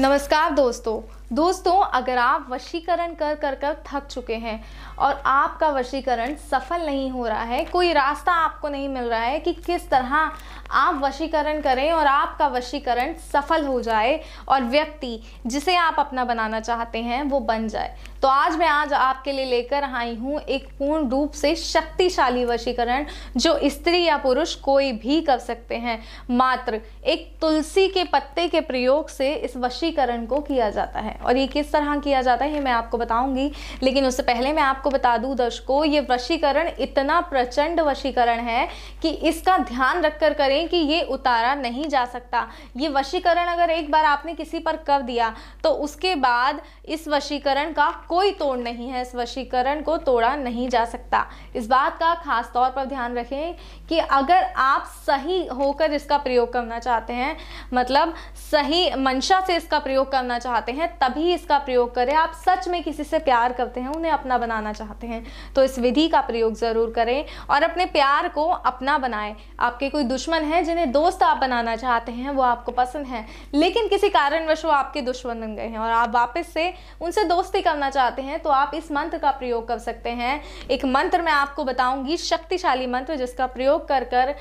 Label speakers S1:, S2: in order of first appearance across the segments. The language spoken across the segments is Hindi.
S1: नमस्कार दोस्तों दोस्तों अगर आप वशीकरण कर कर कर थक चुके हैं और आपका वशीकरण सफल नहीं हो रहा है कोई रास्ता आपको नहीं मिल रहा है कि किस तरह आप वशीकरण करें और आपका वशीकरण सफल हो जाए और व्यक्ति जिसे आप अपना बनाना चाहते हैं वो बन जाए तो आज मैं आज आपके लिए लेकर आई हूँ एक पूर्ण रूप से शक्तिशाली वशीकरण जो स्त्री या पुरुष कोई भी कर सकते हैं मात्र एक तुलसी के पत्ते के प्रयोग से इस वशीकरण को किया जाता है और ये किस तरह किया जाता है ये मैं आपको बताऊंगी लेकिन उससे पहले मैं आपको बता दूं दर्शकों ये वशीकरण इतना प्रचंड वशीकरण है कि इसका ध्यान रखकर करें कि ये उतारा नहीं जा सकता ये वशीकरण अगर एक बार आपने किसी पर कर दिया तो उसके बाद इस वशीकरण का कोई तोड़ नहीं है इस वशीकरण को तोड़ा नहीं जा सकता इस बात का खास तौर पर ध्यान रखें कि अगर आप सही होकर इसका प्रयोग करना चाहते हैं मतलब सही मंशा से इसका प्रयोग करना चाहते हैं तभी इसका प्रयोग करें आप सच में किसी से प्यार करते हैं उन्हें अपना बनाना चाहते हैं तो इस विधि का प्रयोग ज़रूर करें और अपने प्यार को अपना बनाएं आपके कोई दुश्मन हैं जिन्हें दोस्त आप बनाना चाहते हैं वो आपको पसंद हैं लेकिन किसी कारणवश वो आपके दुश्मन बन गए हैं और आप वापस से उनसे दोस्ती करना चाहते हैं तो आप इस मंत्र का प्रयोग कर सकते हैं एक मंत्र मैं आपको बताऊंगी शक्तिशाली मंत्र जिसका प्रयोग कर कर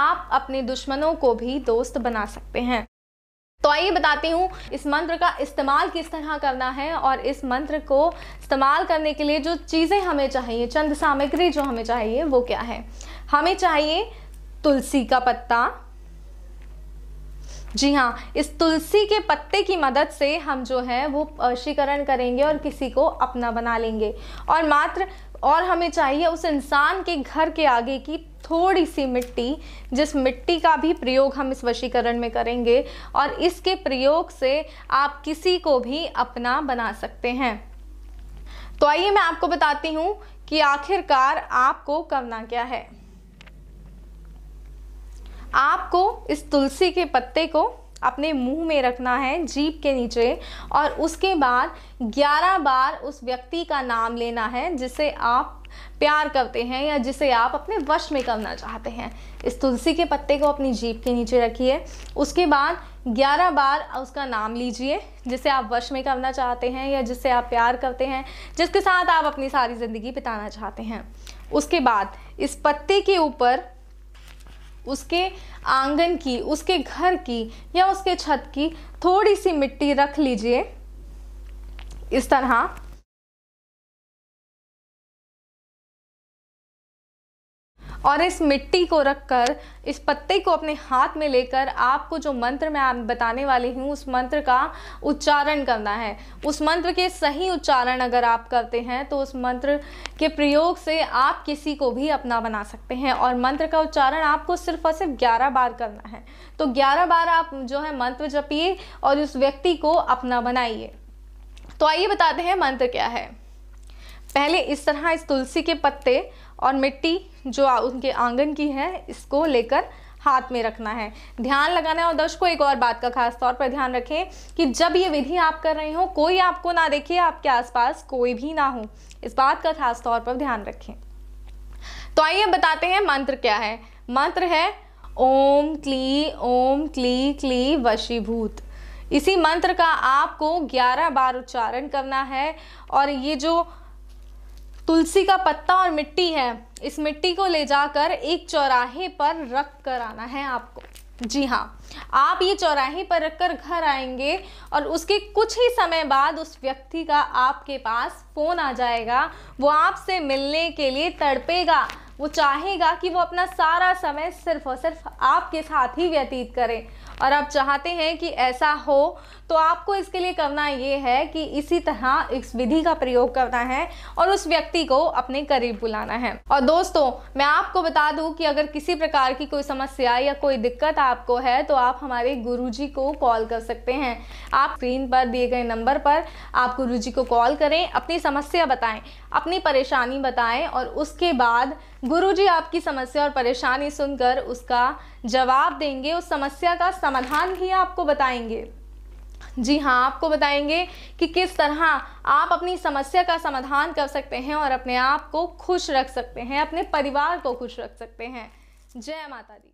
S1: आप अपने दुश्मनों को भी दोस्त बना सकते हैं तो आइए बताती हूँ इस मंत्र का इस्तेमाल किस तरह करना है और इस मंत्र को इस्तेमाल करने के लिए जो चीज़ें हमें चाहिए चंद सामग्री जो हमें चाहिए वो क्या है हमें चाहिए तुलसी का पत्ता जी हाँ इस तुलसी के पत्ते की मदद से हम जो है वो अशीकरण करेंगे और किसी को अपना बना लेंगे और मात्र और हमें चाहिए उस इंसान के घर के आगे की थोड़ी सी मिट्टी जिस मिट्टी का भी प्रयोग हम इस वशीकरण में करेंगे और इसके प्रयोग से आप किसी को भी अपना बना सकते हैं तो आइए मैं आपको बताती हूँ कि आखिरकार आपको करना क्या है आपको इस तुलसी के पत्ते को अपने मुंह में रखना है जीप के नीचे और उसके बाद 11 बार उस व्यक्ति का नाम लेना है जिसे आप प्यार करते हैं या जिसे आप अपने वश में करना चाहते हैं इस तुलसी के पत्ते को अपनी जीप के नीचे रखिए उसके बाद 11 बार उसका नाम लीजिए जिसे आप वश में करना चाहते हैं या जिससे आप प्यार करते हैं जिसके साथ आप अपनी सारी ज़िंदगी बिताना चाहते हैं उसके बाद इस पत्ते के ऊपर उसके आंगन की उसके घर की या उसके छत की थोड़ी सी मिट्टी रख लीजिए इस तरह और इस मिट्टी को रखकर इस पत्ते को अपने हाथ में लेकर आपको जो मंत्र मैं बताने वाली हूँ उस मंत्र का उच्चारण करना है उस मंत्र के सही उच्चारण अगर आप करते हैं तो उस मंत्र के प्रयोग से आप किसी को भी अपना बना सकते हैं और मंत्र का उच्चारण आपको सिर्फ और सिर्फ ग्यारह बार करना है तो ग्यारह बार आप जो है मंत्र जपिए और उस व्यक्ति को अपना बनाइए तो आइए बताते हैं मंत्र क्या है पहले इस तरह इस तुलसी के पत्ते और मिट्टी जो उनके आंगन की है इसको लेकर हाथ में रखना है ध्यान लगाना है और दर्शकों एक और बात का खास तौर पर ध्यान रखें कि जब ये विधि आप कर रहे हो कोई आपको ना देखे आपके आसपास कोई भी ना हो इस बात का खास तौर पर ध्यान रखें तो आइए बताते हैं मंत्र क्या है मंत्र है ओम क्ली ओम क्ली क्ली वशीभूत इसी मंत्र का आपको 11 बार उच्चारण करना है और ये जो तुलसी का पत्ता और मिट्टी है इस मिट्टी को ले जाकर एक चौराहे पर रख कर आना है आपको जी हाँ आप ये चौराहे पर रखकर घर आएंगे और उसके कुछ ही समय बाद उस व्यक्ति का आपके पास फ़ोन आ जाएगा वो आपसे मिलने के लिए तड़पेगा वो चाहेगा कि वो अपना सारा समय सिर्फ और सिर्फ आपके साथ ही व्यतीत करें और आप चाहते हैं कि ऐसा हो तो आपको इसके लिए करना ये है कि इसी तरह इस विधि का प्रयोग करना है और उस व्यक्ति को अपने करीब बुलाना है और दोस्तों मैं आपको बता दूं कि अगर किसी प्रकार की कोई समस्या या कोई दिक्कत आपको है तो आप हमारे गुरुजी को कॉल कर सकते हैं आप स्क्रीन पर दिए गए नंबर पर आप गुरुजी को कॉल करें अपनी समस्या बताएं अपनी परेशानी बताएं और उसके बाद गुरुजी आपकी समस्या और परेशानी सुनकर उसका जवाब देंगे उस समस्या का समाधान भी आपको बताएंगे जी हाँ आपको बताएंगे कि किस तरह आप अपनी समस्या का समाधान कर सकते हैं और अपने आप को खुश रख सकते हैं अपने परिवार को खुश रख सकते हैं जय माता दी